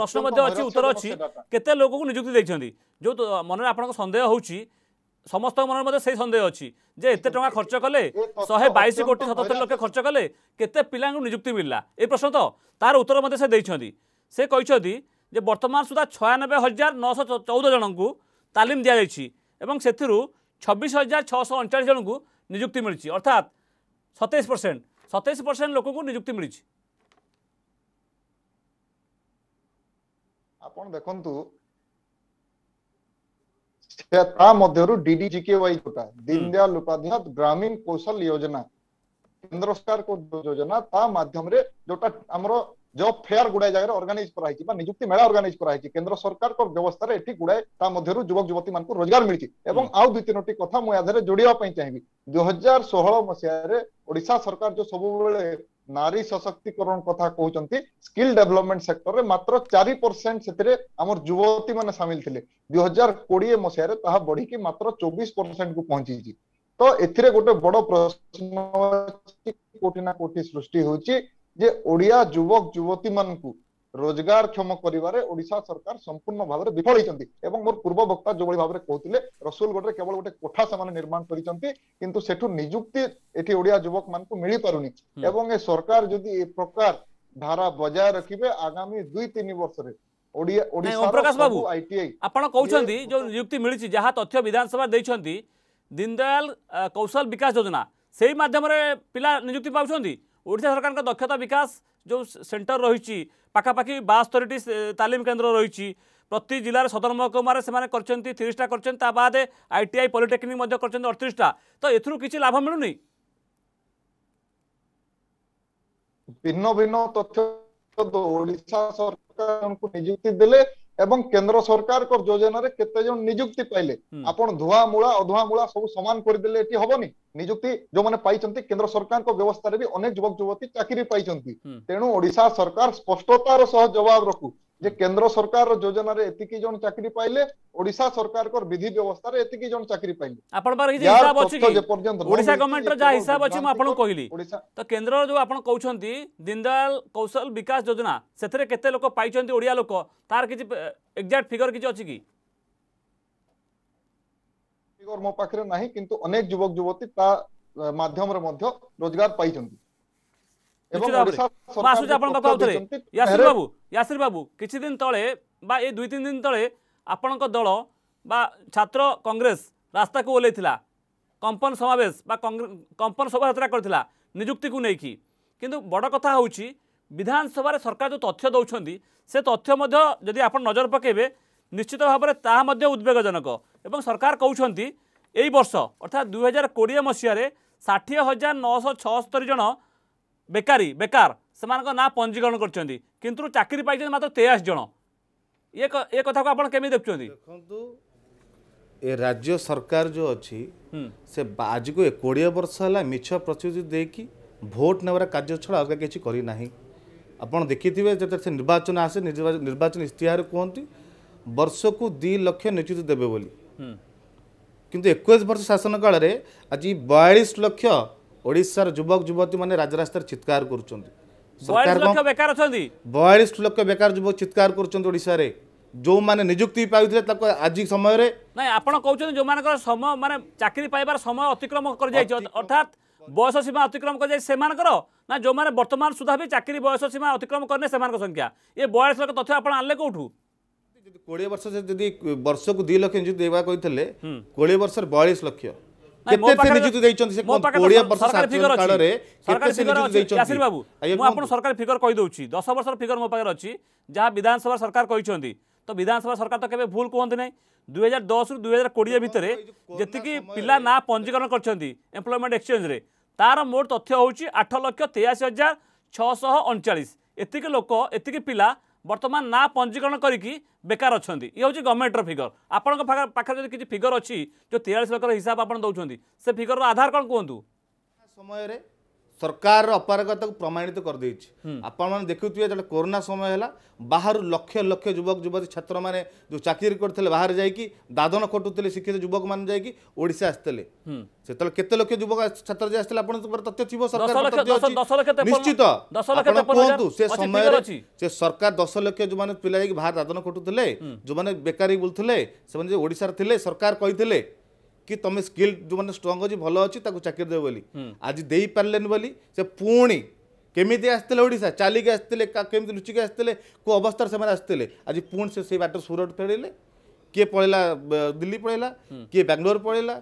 ପ୍ରଶ୍ନ ମଧ୍ୟ ଅଛି ଉତ୍ତର ଅଛି କେତେ ଲୋକଙ୍କୁ ନିଯୁକ୍ତି ଦେଇଛନ୍ତି ଯୋଉ ମନରେ ଆପଣଙ୍କ ସନ୍ଦେହ ହଉଛି ସମସ୍ତଙ୍କ ମନରେ ମଧ୍ୟ ସେଇ ସନ୍ଦେହ ଅଛି ଯେ ଏତେ ଟଙ୍କା ଖର୍ଚ୍ଚ କଲେ ଶହେ ବାଇଶ କୋଟି ସତସ୍ତରୀ ଲକ୍ଷ ଖର୍ଚ୍ଚ କଲେ କେତେ ପିଲାଙ୍କୁ ନିଯୁକ୍ତି ମିଳିଲା ଏଇ ପ୍ରଶ୍ନ ତ ତାର ଉତ୍ତର ମଧ୍ୟ ସେ ଦେଇଛନ୍ତି ସେ କହିଛନ୍ତି ଯେ ବର୍ତ୍ତମାନ ସୁଦ୍ଧା ଛୟାନବେ ହଜାର ନଅଶହ ଚଉଦ ଜଣଙ୍କୁ ତାଲିମ ଦିଆଯାଇଛି ଏବଂ ସେଥିରୁ ଛବିଶ ହଜାର ଛଅଶହ ଅଣଚାଳିଶ ଜଣଙ୍କୁ ନିଯୁକ୍ତି ମିଳିଛି ଅର୍ଥାତ୍ ସତେଇଶ ପରସେଣ୍ଟ ସତେଇଶ ପରସେଣ୍ଟ ଲୋକଙ୍କୁ ନିଯୁକ୍ତି ମିଳିଛି ଆପଣ ଦେଖନ୍ତୁ हम्म। दीनदयाल उपाध्याय ग्रामीण कौशल योजना केन्द्र सरकार को योजना ताध्यम जो जब फेयर गुड़ाए जगह अर्गानाइज कराई निजुक्ति मेला अर्गानाइज कराई केन्द्र सरकार को व्यवस्था एटी गुड़ाए ताध्य युवती मान रोजगार मिली हम्म। आउ दु तीनो कथ मुझे जोड़ापी चाहे दुई षोह मसीहार सरकार जो सब नारी सशक्तिकरण कथा कहते स्किल डेभलपमेंट सेक्टर में मात्र चार परसेंट से युवती मैंने सामिल थे दु हजार कोड़े मसीह बढ़ी की मात्र चौबीस परसेंट को पहुंची तो ए गोटे बड़ प्रश्न कोटिना कोटी सृष्टि होची जे ओडिया युवक युवती मानू ରୋଜଗାରକ୍ଷମ କରିବାରେ ଓଡ଼ିଶା ସରକାର ସମ୍ପୂର୍ଣ୍ଣ ଭାବରେ ବିଫଳ ହେଇଛନ୍ତି ଏବଂ ମୋର ପୂର୍ବ ବକ୍ତା ଯୋଉଭଳି ଭାବରେ କହୁଥିଲେ ରସୁଲଗଡ଼ରେ କେବଳ ଗୋଟେ କୋଠା ସେମାନେ ନିର୍ମାଣ କରିଛନ୍ତି କିନ୍ତୁ ସେଠୁ ନିଯୁକ୍ତି ଏଠି ଓଡ଼ିଆ ଯୁବକମାନଙ୍କୁ ମିଳିପାରୁନି ଏବଂ ଏ ସରକାର ଯଦି ଏ ପ୍ରକାର ଧାରା ବଜାୟ ରଖିବେ ଆଗାମୀ ଦୁଇ ତିନି ବର୍ଷରେ ଓମପ୍ରକାଶ ବାବୁ ଆପଣ କହୁଛନ୍ତି ଯୋଉ ନିଯୁକ୍ତି ମିଳିଛି ଯାହା ତଥ୍ୟ ବିଧାନସଭା ଦେଇଛନ୍ତି ଦୀନଦୟାଲ କୌଶଳ ବିକାଶ ଯୋଜନା ସେଇ ମାଧ୍ୟମରେ ପିଲା ନିଯୁକ୍ତି ପାଉଛନ୍ତି ଓଡ଼ିଶା ସରକାରଙ୍କ ଦକ୍ଷତା ବିକାଶ ଯେଉଁ ସେଣ୍ଟର ରହିଛି ପାଖାପାଖି ବାସ୍ତରୀଟି ତାଲିମ କେନ୍ଦ୍ର ରହିଛି প্রতি জেলার সদর মহকুমার সে করছেন তিরিশটা করছেন তা বাদে আইটিআই পলিটেকনিক করছেন অড়তিরিশটা তো এর কিছু লাভ মিলুনি ভিন্ন ভিন্ন তথ্য ওড়িশা সরকার নিযুক্তি দেলে এবং কেন্দ্র সরকার কো যোজনা রে কতজন নিযুক্তি কইলে आपण ধোয়া মুড়া অধোয়া মুড়া সব সমান করি দিলে এটি হব নি নিযুক্তি যো মানে পাইচন্তি কেন্দ্র সরকার কো ব্যবস্থা রে অনেক যুবক যুবতী চাকরি পাইচন্তি তেণো ওড়িশা সরকার স্পষ্টতার সহ জবাব রকু যে কেন্দ্র সরকার যোজনার এতিকি জন চাকরি পাইলে ওড়িশা সরকারকর বিধি ব্যবস্থার এতিকি জন চাকরি পাইলে আপনার কিছু হিসাব আছে কি ওড়িশা গভর্নমেন্টর যা হিসাব আছে মু আপনাকে কইলি তো কেন্দ্র যে আপন কউছন্তি দিনদয়াল কৌশল বিকাশ যোজনা সেথরে কেতে লোক পাইছন্তি ওড়িয়া লোক তার কিছু এক্সাক্ট ফিগার কিছু আছে কি ফিগার মো পাখরে নাই কিন্তু অনেক যুবক যুবতী তা মাধ্যমরে মধ্য রোজগার পাইছন্তি ଆସୁଛି ଆପଣଙ୍କ କହୁଥିଲେ ୟାସିର ବାବୁ ୟାସିର ବାବୁ କିଛି ଦିନ ତଳେ ବା ଏ ଦୁଇ ତିନି ଦିନ ତଳେ ଆପଣଙ୍କ ଦଳ ବା ଛାତ୍ର କଂଗ୍ରେସ ରାସ୍ତାକୁ ଓହ୍ଲାଇଥିଲା କମ୍ପନ ସମାବେଶ ବା କମ୍ପନ ଶୋଭାଯାତ୍ରା କରିଥିଲା ନିଯୁକ୍ତିକୁ ନେଇକି କିନ୍ତୁ ବଡ଼ କଥା ହେଉଛି ବିଧାନସଭାରେ ସରକାର ଯେଉଁ ତଥ୍ୟ ଦେଉଛନ୍ତି ସେ ତଥ୍ୟ ମଧ୍ୟ ଯଦି ଆପଣ ନଜର ପକାଇବେ ନିଶ୍ଚିତ ଭାବରେ ତାହା ମଧ୍ୟ ଉଦ୍ବେଗଜନକ ଏବଂ ସରକାର କହୁଛନ୍ତି ଏହି ବର୍ଷ ଅର୍ଥାତ୍ ଦୁଇହଜାର କୋଡ଼ିଏ ମସିହାରେ ଷାଠିଏ ହଜାର ନଅଶହ ଛଅସ୍ତରୀ ଜଣ ବେକାରୀ ବେକାର ସେମାନଙ୍କ ନାଁ ପଞ୍ଜୀକରଣ କରିଛନ୍ତି କିନ୍ତୁ ଚାକିରି ପାଇଛନ୍ତି ମାତ୍ର ତେୟାଅଶୀ ଜଣ ଇଏ ଏ କଥାକୁ ଆପଣ କେମିତି ଦେଖୁଛନ୍ତି ଦେଖନ୍ତୁ ଏ ରାଜ୍ୟ ସରକାର ଯେଉଁ ଅଛି ସେ ଆଜିକୁ କୋଡ଼ିଏ ବର୍ଷ ହେଲା ମିଛ ପ୍ରତିଶ୍ରୁତି ଦେଇକି ଭୋଟ ନେବାର କାର୍ଯ୍ୟ ଛଡ଼ା ଅଲଗା କିଛି କରିନାହିଁ ଆପଣ ଦେଖିଥିବେ ଯେତେବେଳେ ସେ ନିର୍ବାଚନ ଆସେ ନିର୍ବାଚନ ଇସ୍ତିହାର କୁହନ୍ତି ବର୍ଷକୁ ଦୁଇ ଲକ୍ଷ ନିଯୁକ୍ତି ଦେବେ ବୋଲି କିନ୍ତୁ ଏକୋଇଶ ବର୍ଷ ଶାସନ କାଳରେ ଆଜି ବୟାଳିଶ ଲକ୍ଷ ଓଡ଼ିଶାର ଯୁବକ ଯୁବତୀମାନେ ରାଜରାସ୍ତାରେ ଚିତ୍କାର କରୁଛନ୍ତି ବୟାଳିଶ ଲକ୍ଷ ବେକାର ଯୁବକ ଚିତ୍କାର କରୁଛନ୍ତି ଓଡ଼ିଶାରେ ଯେଉଁମାନେ ନିଯୁକ୍ତି ପାଉଥିଲେ ତାକୁ ଆଜି ସମୟରେ ନାଇଁ ଆପଣ କହୁଛନ୍ତି ଯେଉଁମାନଙ୍କର ସମୟ ମାନେ ଚାକିରି ପାଇବାର ସମୟ ଅତିକ୍ରମ କରିଯାଇଛି ଅର୍ଥାତ୍ ବୟସ ସୀମା ଅତିକ୍ରମ କରିଯାଇଛି ସେମାନଙ୍କର ନା ଯେଉଁମାନେ ବର୍ତ୍ତମାନ ସୁଦ୍ଧା ବି ଚାକିରି ବୟସ ସୀମା ଅତିକ୍ରମ କରିନେ ସେମାନଙ୍କ ସଂଖ୍ୟା ଏ ବୟାଳିଶ ଲକ୍ଷ ତଥ୍ୟ ଆପଣ ଆଣିଲେ କେଉଁଠୁ କୋଡ଼ିଏ ବର୍ଷ ଯଦି ବର୍ଷକୁ ଦୁଇ ଲକ୍ଷ ନିଯୁକ୍ତି ଦେବାକୁ କହିଥିଲେ କୋଡ଼ିଏ ବର୍ଷରେ ବୟାଳିଶ ଲକ୍ଷ କେତେ ସେ ନିଯୁକ୍ତି ଦେଇଛନ୍ତି ସେ କୋଡ଼ିଏ ବର୍ଷ କାଳରେ ସରକାରୀ ଫିଗର ଅଛି ଚାଷୀର ବାବୁ ମୁଁ ଆପଣ ସରକାରୀ ଫିଗର କହିଦେଉଛି ଦଶ ବର୍ଷର ଫିଗର ମୋ ପାଖରେ ଅଛି ଯାହା ବିଧାନସଭା ସରକାର କହିଛନ୍ତି ତ ବିଧାନସଭା ସରକାର ତ କେବେ ଭୁଲ କୁହନ୍ତି ନାହିଁ ଦୁଇ ହଜାର ଦଶରୁ ଦୁଇ ହଜାର କୋଡ଼ିଏ ଭିତରେ ଯେତିକି ପିଲା ନାଁ ପଞ୍ଜୀକରଣ କରିଛନ୍ତି ଏମ୍ପ୍ଲୟମେଣ୍ଟ ଏକ୍ସଚେଞ୍ଜରେ ତାର ମୋଟ ତଥ୍ୟ ହେଉଛି ଆଠ ଲକ୍ଷ ତେୟାଅଶୀ ହଜାର ଛଅଶହ ଅଣଚାଳିଶ ଏତିକି ଲୋକ ଏତିକି ପିଲା বর্তমান না পঞ্জীকরণ করি বেকার অনেক ইয়ে হচ্ছে গভর্নমেন্টর ফিগর আপনার পাখে যদি কিছু ফিগর অছি যে তেয়াশ লক্ষর হিসাব আপনার দৌঁচ সে ফিগর আধার কম কুহতু সময়ের ସରକାରର ଅପାରଗତାକୁ ପ୍ରମାଣିତ କରିଦେଇଛି ଆପଣମାନେ ଦେଖୁଥିବେ ଯେତେବେଳେ କରୋନା ସମୟ ହେଲା ବାହାରୁ ଲକ୍ଷ ଲକ୍ଷ ଯୁବକ ଯୁବତୀ ଛାତ୍ରମାନେ ଯେଉଁ ଚାକିରି କରିଥିଲେ ବାହାରେ ଯାଇକି ଦାଦନ ଖଟୁଥିଲେ ଶିକ୍ଷିତ ଯୁବକମାନେ ଯାଇକି ଓଡ଼ିଶା ଆସିଥିଲେ ସେତେବେଳେ କେତେ ଲକ୍ଷ ଯୁବକ ଛାତ୍ର ଯେ ଆସିଥିଲେ ଆପଣଙ୍କ ତଥ୍ୟ ଥିବ ସରକାର ନିଶ୍ଚିତ ଆପଣ କୁହନ୍ତୁ ସେ ସମୟରେ ସେ ସରକାର ଦଶ ଲକ୍ଷ ଯେଉଁମାନେ ପିଲା ଯାଇକି ବାହାରେ ଦାଦନ ଖଟୁଥିଲେ ଯେଉଁମାନେ ବେକାରୀ ବୁଲୁଥିଲେ ସେମାନେ ଯେ ଓଡ଼ିଶାରେ ଥିଲେ ସରକାର କହିଥିଲେ କି ତମେ ସ୍କିଲ୍ ଯେଉଁମାନେ ଷ୍ଟ୍ରଙ୍ଗ ଅଛି ଭଲ ଅଛି ତାକୁ ଚାକିରି ଦେବ ବୋଲି ଆଜି ଦେଇପାରିଲେନି ବୋଲି ସେ ପୁଣି କେମିତି ଆସିଥିଲେ ଓଡ଼ିଶା ଚାଲିକି ଆସିଥିଲେ କେମିତି ଲୁଚିକି ଆସିଥିଲେ କେଉଁ ଅବସ୍ଥାରେ ସେମାନେ ଆସିଥିଲେ ଆଜି ପୁଣି ସେ ସେଇ ବାଟରେ ସୁରଟ ଫେରିଲେ କିଏ ପଳେଇଲା ଦିଲ୍ଲୀ ପଳେଇଲା କିଏ ବାଙ୍ଗଲୋର ପଳେଇଲା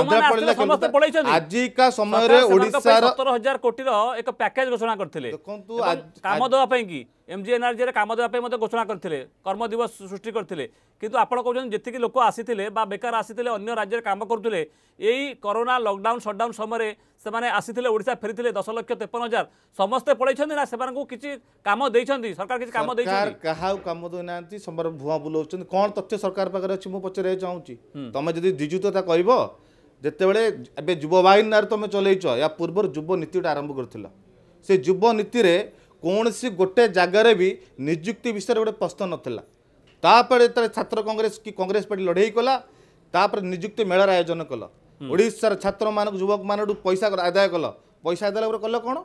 ଆନ୍ଧ୍ରା ପଳେଇଲା ଆଜିକା ସମୟରେ ଓଡ଼ିଶାର ହଜାର କୋଟିର ଏକ ପ୍ୟାକେଜ ଘୋଷଣା କରିଥିଲେ ଦେଖନ୍ତୁ କାମ ଦେବା ପାଇଁ କି ଏମ୍ଜିଏନ୍ଆର୍ଜିରେ କାମ ଦେବା ପାଇଁ ମଧ୍ୟ ଘୋଷଣା କରିଥିଲେ କର୍ମଦିବସ ସୃଷ୍ଟି କରିଥିଲେ କିନ୍ତୁ ଆପଣ କହୁଛନ୍ତି ଯେତିକି ଲୋକ ଆସିଥିଲେ ବା ବେକାର ଆସିଥିଲେ ଅନ୍ୟ ରାଜ୍ୟରେ କାମ କରୁଥିଲେ ଏଇ କରୋନା ଲକଡାଉନ୍ ସଟ୍ଡାଉନ୍ ସମୟରେ ସେମାନେ ଆସିଥିଲେ ଓଡ଼ିଶା ଫେରିଥିଲେ ଦଶ ଲକ୍ଷ ତେପନ ହଜାର ସମସ୍ତେ ପଳେଇଛନ୍ତି ନା ସେମାନଙ୍କୁ କିଛି କାମ ଦେଇଛନ୍ତି ସରକାର କିଛି କାମ ଦେଇଛନ୍ତି କାହାକୁ କାମ ଦେଉନାହାନ୍ତି ସମସ୍ତେ ଭୁଆଁ ବୁଲାଉଛନ୍ତି କ'ଣ ତଥ୍ୟ ସରକାର ପାଖରେ ଅଛି ମୁଁ ପଚାରିବାକୁ ଚାହୁଁଛି ତମେ ଯଦି ଦ୍ୱିଜୁତା କହିବ ଯେତେବେଳେ ଏବେ ଯୁବ ବାହିନାରେ ତମେ ଚଲେଇଛ ୟା ପୂର୍ବରୁ ଯୁବ ନୀତିଟା ଆରମ୍ଭ କରିଥିଲ ସେ ଯୁବ ନୀତିରେ କୌଣସି ଗୋଟେ ଜାଗାରେ ବି ନିଯୁକ୍ତି ବିଷୟରେ ଗୋଟେ ପ୍ରଶ୍ନ ନଥିଲା ତାପରେ ଯେତେବେଳେ ଛାତ୍ର କଂଗ୍ରେସ କି କଂଗ୍ରେସ ପାର୍ଟି ଲଢ଼େଇ କଲା ତାପରେ ନିଯୁକ୍ତି ମେଳାର ଆୟୋଜନ କଲ ଓଡ଼ିଶାର ଛାତ୍ରମାନଙ୍କୁ ଯୁବକମାନଙ୍କଠୁ ପଇସା ଆଦାୟ କଲ ପଇସା ଆଦାୟ ପରେ କଲ କ'ଣ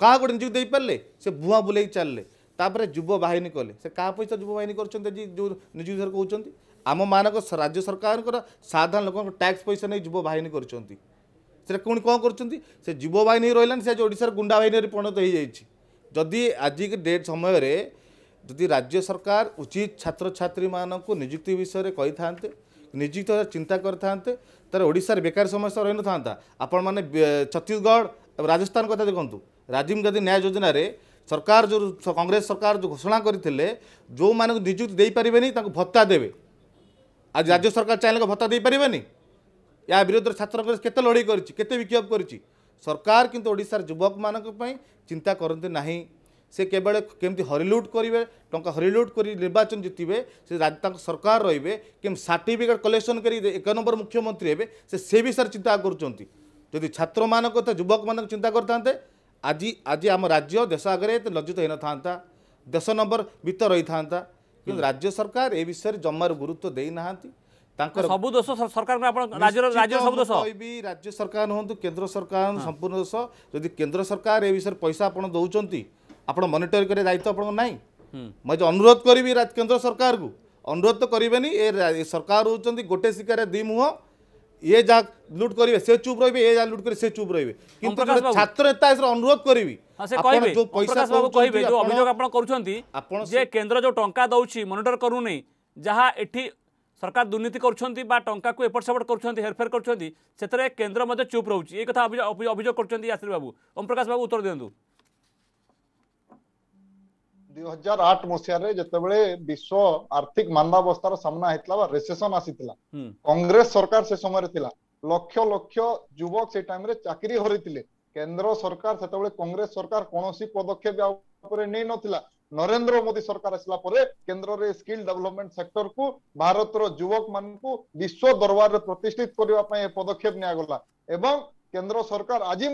କାହାକୁ ଗୋଟେ ନିଯୁକ୍ତି ଦେଇପାରିଲେ ସେ ଭୁଆଁ ବୁଲେଇକି ଚାଲିଲେ ତାପରେ ଯୁବ ବାହିନୀ କଲେ ସେ କାହା ପଇସା ଯୁବ ବାହିନୀ କରୁଛନ୍ତି ଆଜି ଯେଉଁ ନିଯୁକ୍ତି ସାର କହୁଛନ୍ତି ଆମମାନଙ୍କ ରାଜ୍ୟ ସରକାରଙ୍କର ସାଧାରଣ ଲୋକଙ୍କ ଟ୍ୟାକ୍ସ ପଇସା ନେଇ ଯୁବ ବାହିନୀ କରୁଛନ୍ତି ସେଟା ପୁଣି କ'ଣ କରୁଛନ୍ତି ସେ ଯୁବ ବାହିନୀ ରହିଲାନି ସେ ଆଜି ଓଡ଼ିଶାର ଗୁଣ୍ଡା ବାହିନୀରେ ପରିଣତ ହୋଇଯାଇଛି ଯଦି ଆଜିକି ଡେଟ୍ ସମୟରେ ଯଦି ରାଜ୍ୟ ସରକାର ଉଚିତ ଛାତ୍ରଛାତ୍ରୀମାନଙ୍କୁ ନିଯୁକ୍ତି ବିଷୟରେ କହିଥାନ୍ତେ ନିଯୁକ୍ତି ଚିନ୍ତା କରିଥାନ୍ତେ ତାହେଲେ ଓଡ଼ିଶାରେ ବେକାରୀ ସମସ୍ୟା ରହିନଥାନ୍ତା ଆପଣମାନେ ଛତିଶଗଡ଼ ଏବଂ ରାଜସ୍ଥାନ କଥା ଦେଖନ୍ତୁ ରାଜୀବ ଗାନ୍ଧୀ ନ୍ୟାୟ ଯୋଜନାରେ ସରକାର ଯେଉଁ କଂଗ୍ରେସ ସରକାର ଯେଉଁ ଘୋଷଣା କରିଥିଲେ ଯେଉଁମାନଙ୍କୁ ନିଯୁକ୍ତି ଦେଇପାରିବେନି ତାଙ୍କୁ ଭତ୍ତା ଦେବେ ଆଜି ରାଜ୍ୟ ସରକାର ଚାହିଁଲେ ଭତ୍ତା ଦେଇପାରିବେନି ଏହା ବିରୋଧରେ ଛାତ୍ର କଂଗ୍ରେସ କେତେ ଲଢ଼େଇ କରିଛି କେତେ ବିକ୍ଷୋଭ କରିଛି সরকার কিন্তু ওড়িশার যুবক মানুষ চিন্তা করতে না সে কেবল কেমি হরিলুট করবে টঙ্কা হরিলুট করে নির্বাচন জিতবে সে তাঁর সরকার রহবে কেম সার্টিফিকেট কলেকশন করি এক নম্বর মুখ্যমন্ত্রী হবে সে সে বিষয়ে চিন্তা করছেন যদি ছাত্র মানুষ কথা যুবক মানুষ চিন্তা করে থাকে আজ আজ আমার রাজ্য দেশ আগে এত লজ্জিত হয়ে নথা দেশ নম্বর বিত রই থাকে কিন্তু রাজ্য সরকার এ বিষয়ে জমার গুরুত্ব দিয়ে না ତାଙ୍କର ସବୁ ଦୋଷ ସରକାରଙ୍କ ଆପଣ ରାଜ୍ୟର ରାଜ୍ୟର ସବୁ ଦୋଷ କହିବି ରାଜ୍ୟ ସରକାର ହୁଅନ୍ତୁ କେନ୍ଦ୍ର ସରକାର ସମ୍ପୂର୍ଣ୍ଣ ଦୋଷ ଯଦି କେନ୍ଦ୍ର ସରକାର ଏ ବିଷୟରେ ପଇସା ଆପଣ ଦେଉଛନ୍ତି ଆପଣ ମନିଟର କରିବା ଦାୟିତ୍ୱ ଆପଣଙ୍କ ନାହିଁ ମୁଁ ଆଜି ଅନୁରୋଧ କରିବି କେନ୍ଦ୍ର ସରକାରକୁ ଅନୁରୋଧ ତ କରିବେନି ଏ ସରକାର ହେଉଛନ୍ତି ଗୋଟେ ଶିକାରେ ଦୁଇ ମୁହଁ ଇଏ ଯାହା ଲୁଟ୍ କରିବେ ସେ ଚୁପ୍ ରହିବେ ଏ ଯାହା ଲୁଟ୍ କରିବେ ସେ ଚୁପ୍ ରହିବେ କିନ୍ତୁ ଜଣେ ଛାତ୍ର ନେତା ଏଥିରେ ଅନୁରୋଧ କରିବି ଆପଣ ଯୋଉ ପଇସା କହିବେ ଯୋଉ ଅଭିଯୋଗ ଆପଣ କରୁଛନ୍ତି ଆପଣ ଯେ କେନ୍ଦ୍ର ଯୋଉ ଟଙ୍କା ଦଉଛି ମନିଟର କରୁନି ଯାହା ଏଠି ସରକାର ଦୁର୍ନୀତି କରୁଛନ୍ତି ବା ଟଙ୍କାକୁ ଏପଟ ସେପଟ କରୁଛନ୍ତି ହେରଫେର କରୁଛନ୍ତି ସେଥିରେ କେନ୍ଦ୍ର ମଧ୍ୟ ଚୁପ୍ ରହୁଛି ଏ କଥା ଅଭିଯୋଗ କରୁଛନ୍ତି ଆଶ୍ରୀ ବାବୁ ଓମପ୍ରକାଶ ବାବୁ ଉତ୍ତର ଦିଅନ୍ତୁ ଦୁଇ ହଜାର ଆଠ ମସିହାରେ ଯେତେବେଳେ ବିଶ୍ୱ ଆର୍ଥିକ ମାନ୍ଦାବସ୍ଥାର ସାମ୍ନା ହେଇଥିଲା ବା ରେସେସନ ଆସିଥିଲା କଂଗ୍ରେସ ସରକାର ସେ ସମୟରେ ଥିଲା ଲକ୍ଷ ଲକ୍ଷ ଯୁବକ ସେ ଟାଇମରେ ଚାକିରି ହରେଇଥିଲେ କେନ୍ଦ୍ର ସରକାର ସେତେବେଳେ କଂଗ୍ରେସ ସରକାର କୌଣସି ପଦକ୍ଷେପ ଉପରେ ନେଇନଥିଲା नरेन्द्र मोदी सरकार आसला केन्द्र स्किल डेभलपमेंट सेक्टर को भारत युवक मान विश्व दरबार प्रतिष्ठित करने पदक्षेप निगला केन्द्र सरकार आज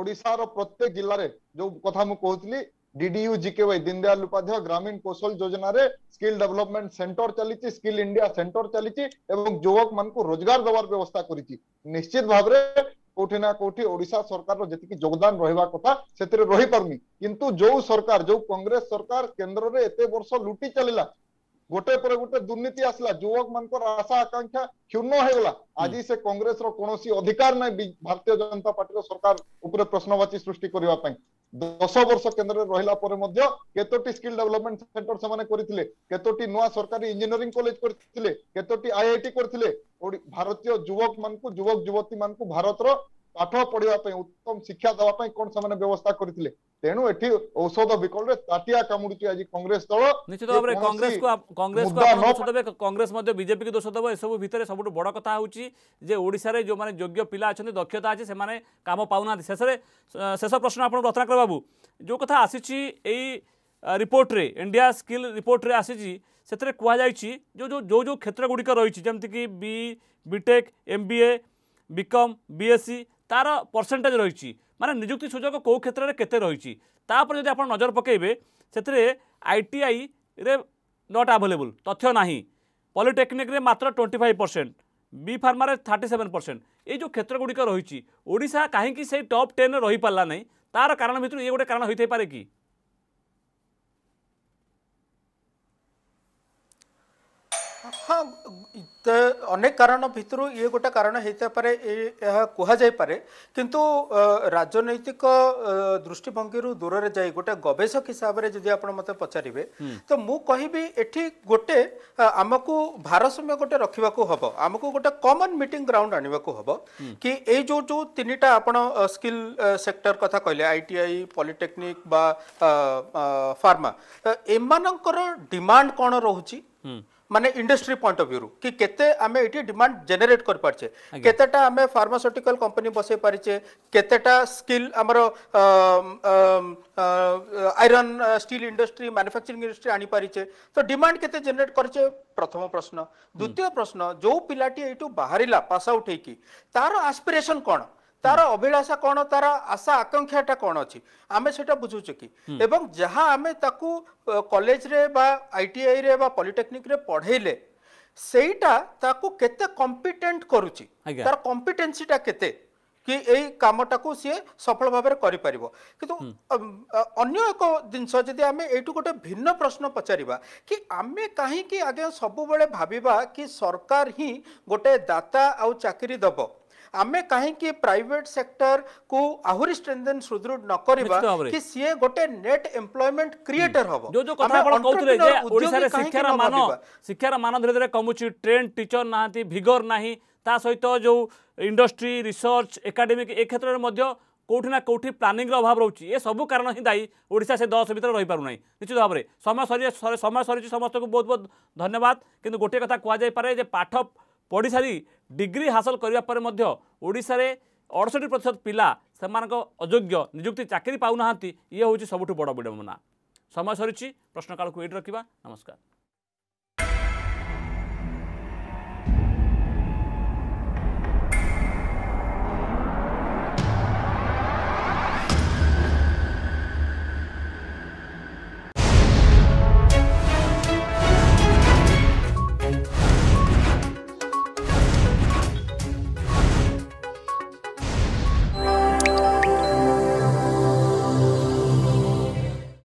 ओडार प्रत्येक जिले में जो कथा मुझे डीडीयू जिके वाई दीनदयाल उपाध्याय ग्रामीण कौशल योजना रे स्किल डेवलपमेंट सेंटर चली स्किल इंडिया सेंटर चली युवक मान रोजगार दबार व्यवस्था करश्चित भाव কোটি না কোটি ওড়িশা সরকারর যেতিকি যোগদান রহিবা কথা সেতিরে রহি পারুনি কিন্তু যোউ সরকার যোউ কংগ্রেস সরকার কেন্দ্রে এতে বর্ষ লুটি চালিলা গোটে পরে গোটে দুর্নীতি আসলা যুবক মানকর আশা আকাঙ্ক্ষা ক্ষুণ্ণ হয়েগলা আজি সে কংগ্রেসর কোনসি অধিকার নাই ভারতীয় জনতা পার্টির সরকার উপরে প্রশ্নবাচী সৃষ্টি করিবা পাই দশ বর্ষ কেন্দ্রে রহিলা পরে মধ্যে কতটি স্কিল ডেভেলপমেন্ট সেন্টর সেমানে করিলে কতটি নয়া সরকারি ইঞ্জিনিয়ারিং কলেজ করিলে কতটি আইআইটি করিলে ভারতীয় যুবক মানুষ যুবক যুবতী মানুষ ভারতর পাঠ পড়া উত্তম শিক্ষা দেওয়া কোন সেমানে ব্যবস্থা করিলে ତେଣୁ ଏଠି ଔଷଧ ବିକଳରେ ତାଟିଆ କାମୁଡୁଛି ଆଜି କଂଗ୍ରେସ ଦଳ ନିଶ୍ଚିତ ଭାବରେ କଂଗ୍ରେସକୁ କଂଗ୍ରେସକୁ ଦୋଷ ଦେବେ କଂଗ୍ରେସ ମଧ୍ୟ ବିଜେପିକୁ ଦୋଷ ଦେବ ଏସବୁ ଭିତରେ ସବୁଠୁ ବଡ଼ କଥା ହେଉଛି ଯେ ଓଡ଼ିଶାରେ ଯେଉଁମାନେ ଯୋଗ୍ୟ ପିଲା ଅଛନ୍ତି ଦକ୍ଷତା ଅଛି ସେମାନେ କାମ ପାଉନାହାନ୍ତି ଶେଷରେ ଶେଷ ପ୍ରଶ୍ନ ଆପଣଙ୍କୁ ରତ୍ନାକର ବାବୁ ଯେଉଁ କଥା ଆସିଛି ଏଇ ରିପୋର୍ଟରେ ଇଣ୍ଡିଆ ସ୍କିଲ୍ ରିପୋର୍ଟରେ ଆସିଛି ସେଥିରେ କୁହାଯାଇଛି ଯେଉଁ ଯେଉଁ ଯେଉଁ ଯେଉଁ କ୍ଷେତ୍ର ଗୁଡ଼ିକ ରହିଛି ଯେମିତିକି B BTech M B A BCom BSc ତାର ପରସେଣ୍ଟେଜ୍ ରହିଛି ମାନେ ନିଯୁକ୍ତି ସୁଯୋଗ କେଉଁ କ୍ଷେତ୍ରରେ କେତେ ରହିଛି ତାପରେ ଯଦି ଆପଣ ନଜର ପକାଇବେ ସେଥିରେ ଆଇଟିଆଇରେ ନଟ୍ ଆଭେଲେବୁଲ୍ ତଥ୍ୟ ନାହିଁ ପଲିଟେକ୍ନିକ୍ରେ ମାତ୍ର ଟ୍ୱେଣ୍ଟି ଫାଇଭ୍ ପରସେଣ୍ଟ ବି ଫାର୍ମାରେ ଥାର୍ଟି ସେଭେନ୍ ପରସେଣ୍ଟ ଏଇ ଯେଉଁ କ୍ଷେତ୍ରଗୁଡ଼ିକ ରହିଛି ଓଡ଼ିଶା କାହିଁକି ସେଇ ଟପ୍ ଟେନ୍ରେ ରହିପାରିଲା ନାହିଁ ତା'ର କାରଣ ଭିତରୁ ଇଏ ଗୋଟେ କାରଣ ହୋଇଥାଇପାରେ କି ହଁ ଅନେକ କାରଣ ଭିତରୁ ଇଏ ଗୋଟେ କାରଣ ହେଇଥାଇପାରେ ଏହା କୁହାଯାଇପାରେ କିନ୍ତୁ ରାଜନୈତିକ ଦୃଷ୍ଟିଭଙ୍ଗୀରୁ ଦୂରରେ ଯାଇ ଗୋଟେ ଗବେଷକ ହିସାବରେ ଯଦି ଆପଣ ମୋତେ ପଚାରିବେ ତ ମୁଁ କହିବି ଏଠି ଗୋଟେ ଆମକୁ ଭାରସାମ୍ୟ ଗୋଟେ ରଖିବାକୁ ହେବ ଆମକୁ ଗୋଟେ କମନ୍ ମିଟିଂ ଗ୍ରାଉଣ୍ଡ ଆଣିବାକୁ ହେବ କି ଏଇ ଯେଉଁ ଯେଉଁ ତିନିଟା ଆପଣ ସ୍କିଲ୍ ସେକ୍ଟର କଥା କହିଲେ ଆଇଟିଆଇ ପଲିଟେକ୍ନିକ୍ ବା ଫାର୍ମା ଏମାନଙ୍କର ଡିମାଣ୍ଡ କ'ଣ ରହୁଛି মানে ইন্ডস্ট্রি পয়েন্ট অফ ভিউ কি কেতে আমি এটি ডিমান্ড জেনারেট করে পারছে কেতেটা আমি ফার্মাসুটিক্যাল কোম্পানি বসাই পারিছে কেতেটা স্কিল আমার iron steel industry manufacturing industry আনি পারিছে তো ডিমান্ড কেতে জেনারেট করছে প্রথম প্রশ্ন দ্বিতীয় প্রশ্ন যে পিলাটি এইটু বাহারা পাস আউট হইকি তার আসপিরেসন কোণ তার অভিলাষা কোণ তার আশা আকাঙ্ক্ষাটা কোণ অছি আমি সেটা বুঝুଛୁ কি এবং যাহা আমি তাকু কলেজরে বা আইটিআই রে বা পলিটেকনিকরে পড়াইলে সেইটা তাকু কেতে কম্পিটেন্ট করুছি তার কম্পিটেন্সিটা কেতে କି ଏଇ କାମଟାକୁ ସିଏ ସଫଳ ଭାବରେ କରିପାରିବ କିନ୍ତୁ ଅନ୍ୟ ଏକ ଜିନିଷ ଯଦି ଆମେ ଏଇଠୁ ଗୋଟେ ଭିନ୍ନ ପ୍ରଶ୍ନ ପଚାରିବା କି ଆମେ କାହିଁକି ଆଜ୍ଞା ସବୁବେଳେ ଭାବିବା କି ସରକାର ହିଁ ଗୋଟେ ଦାତା ଆଉ ଚାକିରି ଦେବ आम कहीं प्राइवेट सेक्टर को आहुरी स्ट्रेंथन सुदृढ़ न करवा कि सीए गोटे नेट एम्प्लॉयमेंट क्रिएटर हबो जो जो कथा आपण कहतले जे ओडिसा रे शिक्षा रा मान शिक्षा रा मान धीरे धीरे कमुची ट्रेन टीचर नाती भिगर नाही ता सहित जो इंडस्ट्री रिसर्च एकेडमिक ए क्षेत्र में কোটি না কোটি প্লানিংর অভাব রয়েছে এ সবু কারণ হি দায়ী ওড়শা সে দশ ভিতরে রইপারু না নিশ্চিত ভাবে সময় সরি সময় সরিছে সমস্ত বহু বহু ধন্যবাদ কিন্তু গোটিয়ে কথা কুয়া যাই পারে যে पाठ ପଢ଼ିସାରି ଡିଗ୍ରୀ ହାସଲ କରିବା ପରେ ମଧ୍ୟ ଓଡ଼ିଶାରେ ଅଡ଼ଷଠି ପ୍ରତିଶତ ପିଲା ସେମାନଙ୍କ ଅଯୋଗ୍ୟ ନିଯୁକ୍ତି ଚାକିରି ପାଉନାହାନ୍ତି ଇଏ ହେଉଛି ସବୁଠୁ ବଡ଼ ବିଡ଼ମ୍ବନା ସମୟ ସରିଛି ପ୍ରଶ୍ନକାଳକୁ ଏଇଠି ରଖିବା ନମସ୍କାର